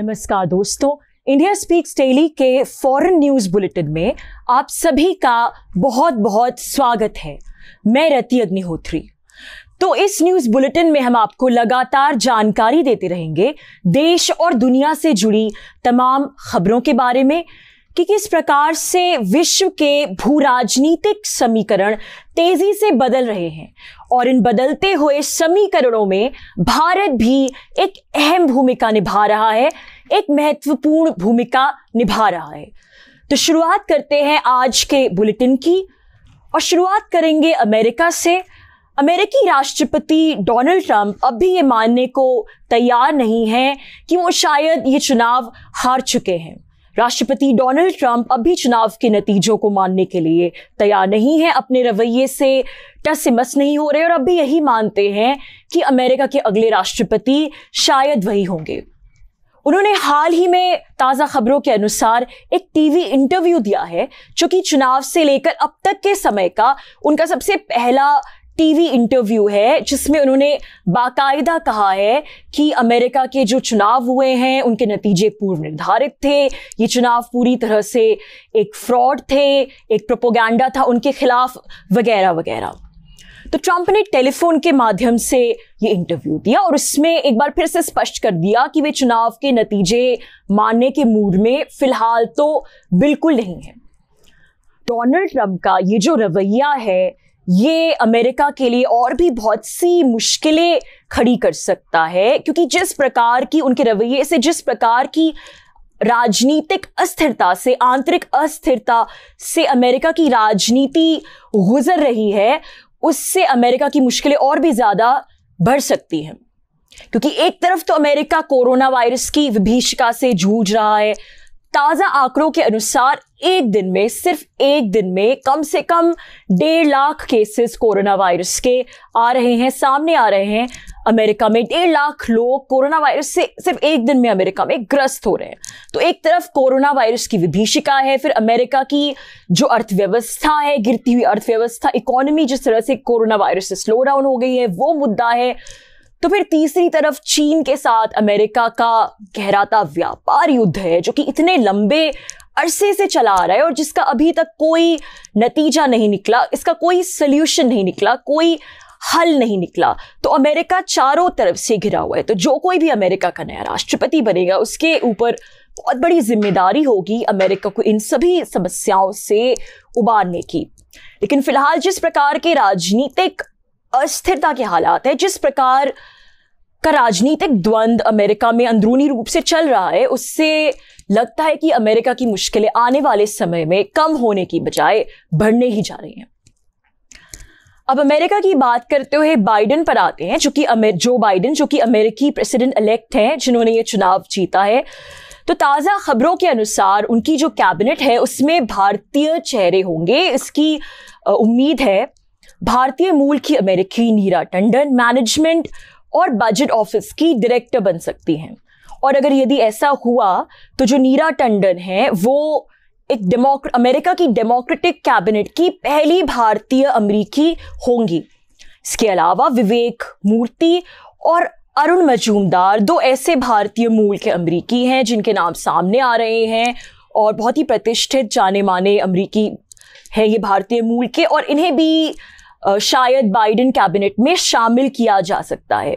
नमस्कार दोस्तों India speaks daily के फॉरेन न्यूज़ बुलेटिन में आप सभी का बहुत बहुत स्वागत है मैं रति अग्निहोत्री तो इस न्यूज़ बुलेटिन में हम आपको लगातार जानकारी देते रहेंगे देश और दुनिया से जुड़ी तमाम खबरों के बारे में कि किस प्रकार से विश्व के भू राजनीतिक समीकरण तेजी से बदल रहे हैं और इन बदलते हुए समीकरणों में भारत भी एक अहम भूमिका निभा रहा है एक महत्वपूर्ण भूमिका निभा रहा है तो शुरुआत करते हैं आज के बुलेटिन की और शुरुआत करेंगे अमेरिका से अमेरिकी राष्ट्रपति डोनाल्ड ट्रंप अब भी ये मानने को तैयार नहीं हैं कि वो शायद ये चुनाव हार चुके हैं राष्ट्रपति डोनाल्ड ट्रंप अभी चुनाव के नतीजों को मानने के लिए तैयार नहीं है अपने रवैये से टस मस नहीं हो रहे और अभी यही मानते हैं कि अमेरिका के अगले राष्ट्रपति शायद वही होंगे उन्होंने हाल ही में ताज़ा खबरों के अनुसार एक टीवी इंटरव्यू दिया है जो कि चुनाव से लेकर अब तक के समय का उनका सबसे पहला टीवी इंटरव्यू है जिसमें उन्होंने बाकायदा कहा है कि अमेरिका के जो चुनाव हुए हैं उनके नतीजे पूर्व निर्धारित थे ये चुनाव पूरी तरह से एक फ्रॉड थे एक प्रोपोगंडा था उनके खिलाफ वगैरह वगैरह तो ट्रंप ने टेलीफोन के माध्यम से ये इंटरव्यू दिया और उसमें एक बार फिर से स्पष्ट कर दिया कि वे चुनाव के नतीजे मानने के मूड में फिलहाल तो बिल्कुल नहीं है डोनाल्ड ट्रंप का ये जो रवैया है ये अमेरिका के लिए और भी बहुत सी मुश्किलें खड़ी कर सकता है क्योंकि जिस प्रकार की उनके रवैये से जिस प्रकार की राजनीतिक अस्थिरता से आंतरिक अस्थिरता से अमेरिका की राजनीति गुजर रही है उससे अमेरिका की मुश्किलें और भी ज़्यादा बढ़ सकती हैं क्योंकि एक तरफ तो अमेरिका कोरोना वायरस की विभीषिका से जूझ रहा है ताज़ा आंकड़ों के अनुसार एक दिन में सिर्फ एक दिन में कम से कम डेढ़ लाख केसेस कोरोना वायरस के आ रहे हैं सामने आ रहे हैं अमेरिका में डेढ़ लाख लोग कोरोना वायरस से सिर्फ एक दिन में अमेरिका में ग्रस्त हो रहे हैं तो एक तरफ कोरोना वायरस की विभीषिका है फिर अमेरिका की जो अर्थव्यवस्था है गिरती हुई अर्थव्यवस्था इकोनॉमी जिस तरह से कोरोना वायरस से स्लो डाउन हो गई है वो मुद्दा है तो फिर तीसरी तरफ चीन के साथ अमेरिका का गहराता व्यापार युद्ध है जो कि इतने लंबे अरसे से चला आ रहा है और जिसका अभी तक कोई नतीजा नहीं निकला इसका कोई सल्यूशन नहीं निकला कोई हल नहीं निकला तो अमेरिका चारों तरफ से घिरा हुआ है तो जो कोई भी अमेरिका का नया राष्ट्रपति बनेगा उसके ऊपर बहुत बड़ी जिम्मेदारी होगी अमेरिका को इन सभी समस्याओं से उबारने की लेकिन फिलहाल जिस प्रकार के राजनीतिक अस्थिरता के हालात है जिस प्रकार का राजनीतिक द्वंद्व अमेरिका में अंदरूनी रूप से चल रहा है उससे लगता है कि अमेरिका की मुश्किलें आने वाले समय में कम होने की बजाय बढ़ने ही जा रही हैं अब अमेरिका की बात करते हुए बाइडेन पर आते हैं जो कि जो बाइडेन जो कि अमेरिकी प्रेसिडेंट इलेक्ट हैं जिन्होंने ये चुनाव जीता है तो ताज़ा खबरों के अनुसार उनकी जो कैबिनेट है उसमें भारतीय चेहरे होंगे इसकी उम्मीद है भारतीय मूल की अमेरिकी नीरा टंडन मैनेजमेंट और बजट ऑफिस की डायरेक्टर बन सकती हैं और अगर यदि ऐसा हुआ तो जो नीरा टंडन है वो एक डेमोक्र अमेरिका की डेमोक्रेटिक कैबिनेट की पहली भारतीय अमरीकी होंगी इसके अलावा विवेक मूर्ति और अरुण मजूमदार दो ऐसे भारतीय मूल के अमरीकी हैं जिनके नाम सामने आ रहे हैं और बहुत ही प्रतिष्ठित जाने माने अमरीकी हैं ये भारतीय मूल के और इन्हें भी शायद बाइडेन कैबिनेट में शामिल किया जा सकता है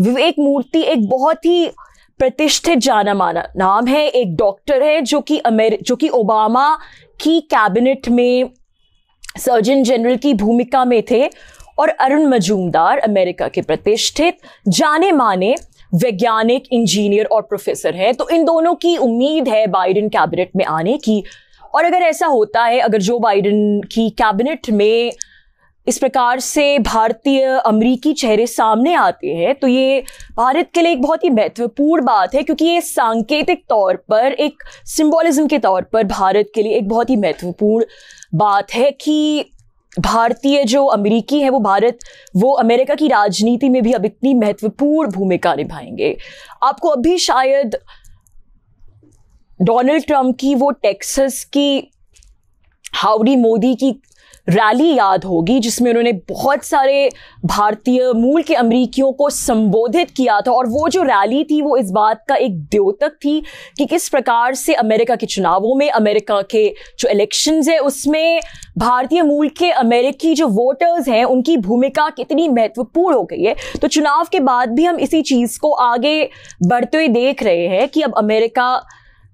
विवेक मूर्ति एक बहुत ही प्रतिष्ठित जाना माना नाम है एक डॉक्टर है जो कि अमेर जो कि ओबामा की कैबिनेट में सर्जन जनरल की भूमिका में थे और अरुण मजूमदार अमेरिका के प्रतिष्ठित जाने माने वैज्ञानिक इंजीनियर और प्रोफेसर हैं तो इन दोनों की उम्मीद है बाइडेन कैबिनेट में आने की और अगर ऐसा होता है अगर जो बाइडेन की कैबिनेट में इस प्रकार से भारतीय अमरीकी चेहरे सामने आते हैं तो ये भारत के लिए एक बहुत ही महत्वपूर्ण बात है क्योंकि ये सांकेतिक तौर पर एक सिंबोलिज्म के तौर पर भारत के लिए एक बहुत ही महत्वपूर्ण बात है कि भारतीय जो अमेरिकी है वो भारत वो अमेरिका की राजनीति में भी अब इतनी महत्वपूर्ण भूमिका निभाएंगे आपको अभी शायद डोनाल्ड ट्रंप की वो टेक्सस की हाउडी मोदी की रैली याद होगी जिसमें उन्होंने बहुत सारे भारतीय मूल के अमरीकियों को संबोधित किया था और वो जो रैली थी वो इस बात का एक द्योतक थी कि किस प्रकार से अमेरिका के चुनावों में अमेरिका के जो इलेक्शन है उसमें भारतीय मूल के अमेरिकी जो वोटर्स हैं उनकी भूमिका कितनी महत्वपूर्ण हो गई है तो चुनाव के बाद भी हम इसी चीज़ को आगे बढ़ते हुए देख रहे हैं कि अब अमेरिका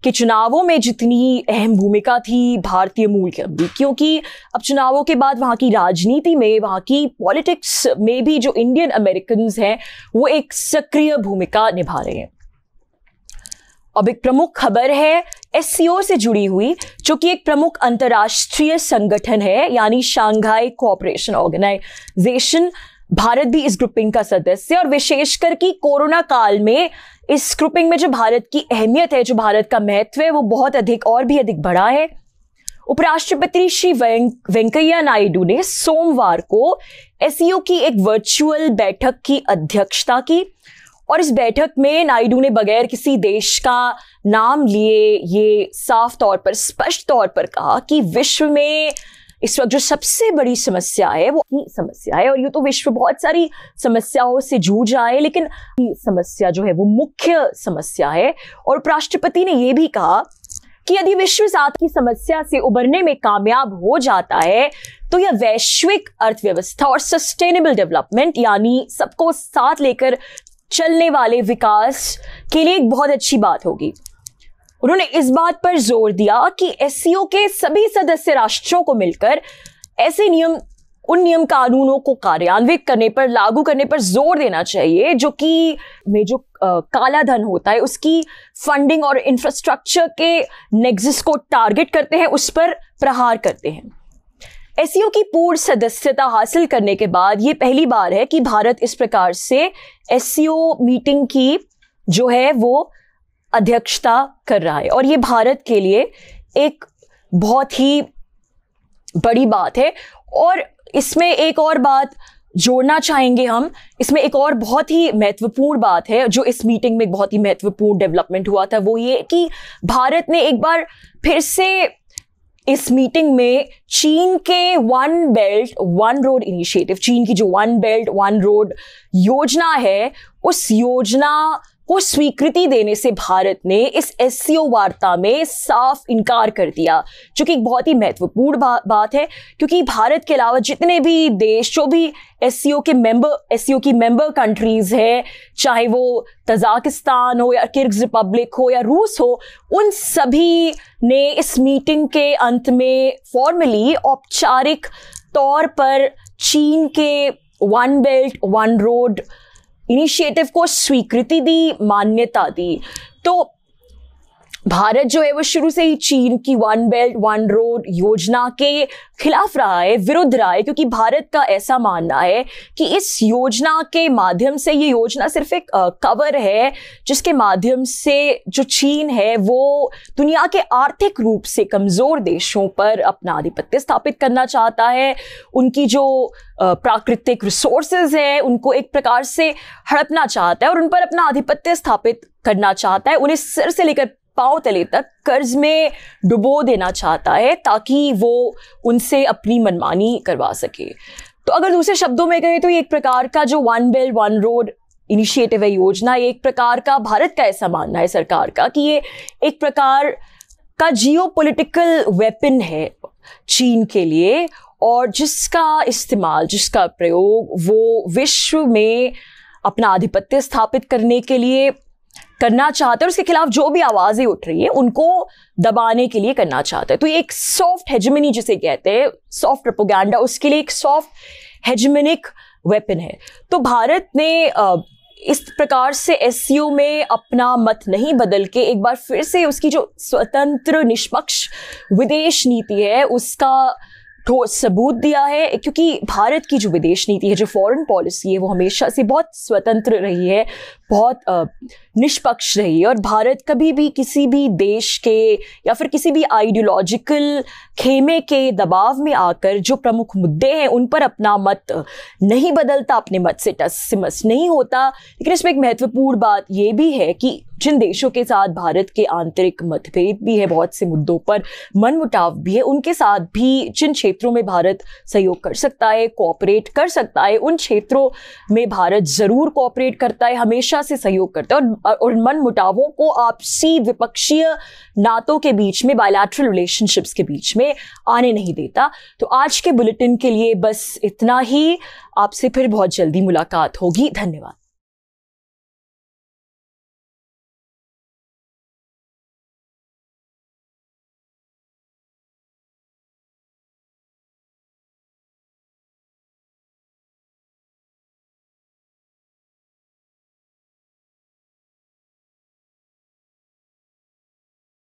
कि चुनावों में जितनी अहम भूमिका थी भारतीय मूल के अब क्योंकि अब चुनावों के बाद वहाँ की राजनीति में वहाँ की पॉलिटिक्स में भी जो इंडियन अमेरिकन हैं वो एक सक्रिय भूमिका निभा रहे हैं अब एक प्रमुख खबर है एस से जुड़ी हुई जो कि एक प्रमुख अंतर्राष्ट्रीय संगठन है यानी शांघाई कोऑपरेशन ऑर्गेनाइजेशन भारत भी इस ग्रुपिंग का सदस्य और विशेषकर कि कोरोना काल में इस ग्रुपिंग में जो भारत की अहमियत है जो भारत का महत्व है वो बहुत अधिक और भी अधिक बढ़ा है उपराष्ट्रपति श्री वेंकैया नायडू ने सोमवार को एस e की एक वर्चुअल बैठक की अध्यक्षता की और इस बैठक में नायडू ने बगैर किसी देश का नाम लिए ये साफ तौर पर स्पष्ट तौर पर कहा कि विश्व में इस वक्त जो सबसे बड़ी समस्या है वो ही समस्या है और ये तो विश्व बहुत सारी समस्याओं से जूझ रहा है लेकिन समस्या जो है वो मुख्य समस्या है और उपराष्ट्रपति ने ये भी कहा कि यदि विश्व साथ की समस्या से उबरने में कामयाब हो जाता है तो यह वैश्विक अर्थव्यवस्था और सस्टेनेबल डेवलपमेंट यानी सबको साथ लेकर चलने वाले विकास के लिए एक बहुत अच्छी बात होगी उन्होंने इस बात पर जोर दिया कि एस के सभी सदस्य राष्ट्रों को मिलकर ऐसे नियम उन नियम कानूनों को कार्यान्वित करने पर लागू करने पर जोर देना चाहिए जो कि में जो काला धन होता है उसकी फंडिंग और इंफ्रास्ट्रक्चर के नेक्सस को टारगेट करते हैं उस पर प्रहार करते हैं एस की पूर्ण सदस्यता हासिल करने के बाद ये पहली बार है कि भारत इस प्रकार से एस मीटिंग की जो है वो अध्यक्षता कर रहा है और ये भारत के लिए एक बहुत ही बड़ी बात है और इसमें एक और बात जोड़ना चाहेंगे हम इसमें एक और बहुत ही महत्वपूर्ण बात है जो इस मीटिंग में बहुत ही महत्वपूर्ण डेवलपमेंट हुआ था वो ये कि भारत ने एक बार फिर से इस मीटिंग में चीन के one belt one road initiative चीन की जो वन बेल्ट वन रोड योजना है उस योजना को स्वीकृति देने से भारत ने इस एस वार्ता में साफ इनकार कर दिया जो कि एक बहुत ही महत्वपूर्ण बा, बात है क्योंकि भारत के अलावा जितने भी देश जो भी एस के मेंबर एस की मेंबर कंट्रीज है चाहे वो तजाकिस्तान हो या किर्ग्स रिपब्लिक हो या रूस हो उन सभी ने इस मीटिंग के अंत में फॉर्मली औपचारिक तौर पर चीन के one belt one road initiative को स्वीकृति दी मान्यता दी तो भारत जो है वो शुरू से ही चीन की वन बेल्ट वन रोड योजना के खिलाफ रहा है विरुद्ध रहा है क्योंकि भारत का ऐसा मानना है कि इस योजना के माध्यम से ये योजना सिर्फ एक कवर है जिसके माध्यम से जो चीन है वो दुनिया के आर्थिक रूप से कमज़ोर देशों पर अपना आधिपत्य स्थापित करना चाहता है उनकी जो प्राकृतिक रिसोर्सेज हैं उनको एक प्रकार से हड़पना चाहता है और उन पर अपना आधिपत्य स्थापित करना चाहता है उन्हें सिर से लेकर पाओ तले तक कर्ज में डुबो देना चाहता है ताकि वो उनसे अपनी मनमानी करवा सके तो अगर दूसरे शब्दों में कहें तो ये एक प्रकार का जो one belt one road initiative है योजना एक प्रकार का भारत का ऐसा मानना है सरकार का कि ये एक प्रकार का जियो पोलिटिकल वेपन है चीन के लिए और जिसका इस्तेमाल जिसका प्रयोग वो विश्व में अपना आधिपत्य स्थापित करने के लिए करना चाहते हैं उसके खिलाफ जो भी आवाज़ें उठ रही है उनको दबाने के लिए करना चाहते हैं तो ये एक सॉफ्ट हेजमिनी जिसे कहते हैं सॉफ्ट प्रोपोगंडा उसके लिए एक सॉफ्ट हेजमिनिक वेपन है तो भारत ने इस प्रकार से एस में अपना मत नहीं बदल के एक बार फिर से उसकी जो स्वतंत्र निष्पक्ष विदेश नीति है उसका ठोस सबूत दिया है क्योंकि भारत की जो विदेश नीति है जो फॉरेन पॉलिसी है वो हमेशा से बहुत स्वतंत्र रही है बहुत निष्पक्ष रही और भारत कभी भी किसी भी देश के या फिर किसी भी आइडियोलॉजिकल खेमे के दबाव में आकर जो प्रमुख मुद्दे हैं उन पर अपना मत नहीं बदलता अपने मत से टस से मस नहीं होता लेकिन इसमें एक महत्वपूर्ण बात यह भी है कि जिन देशों के साथ भारत के आंतरिक मतभेद भी है बहुत से मुद्दों पर मनमुटाव भी है उनके साथ भी जिन क्षेत्रों में भारत सहयोग कर सकता है कोऑपरेट कर सकता है उन क्षेत्रों में भारत ज़रूर कोऑपरेट करता है हमेशा हमेशा से सहयोग करते हैं और, और मन मुटावों को आपसी विपक्षीय नातों के बीच में बायलैटरल रिलेशनशिप्स के बीच में आने नहीं देता तो आज के बुलेटिन के लिए बस इतना ही आपसे फिर बहुत जल्दी मुलाकात होगी धन्यवाद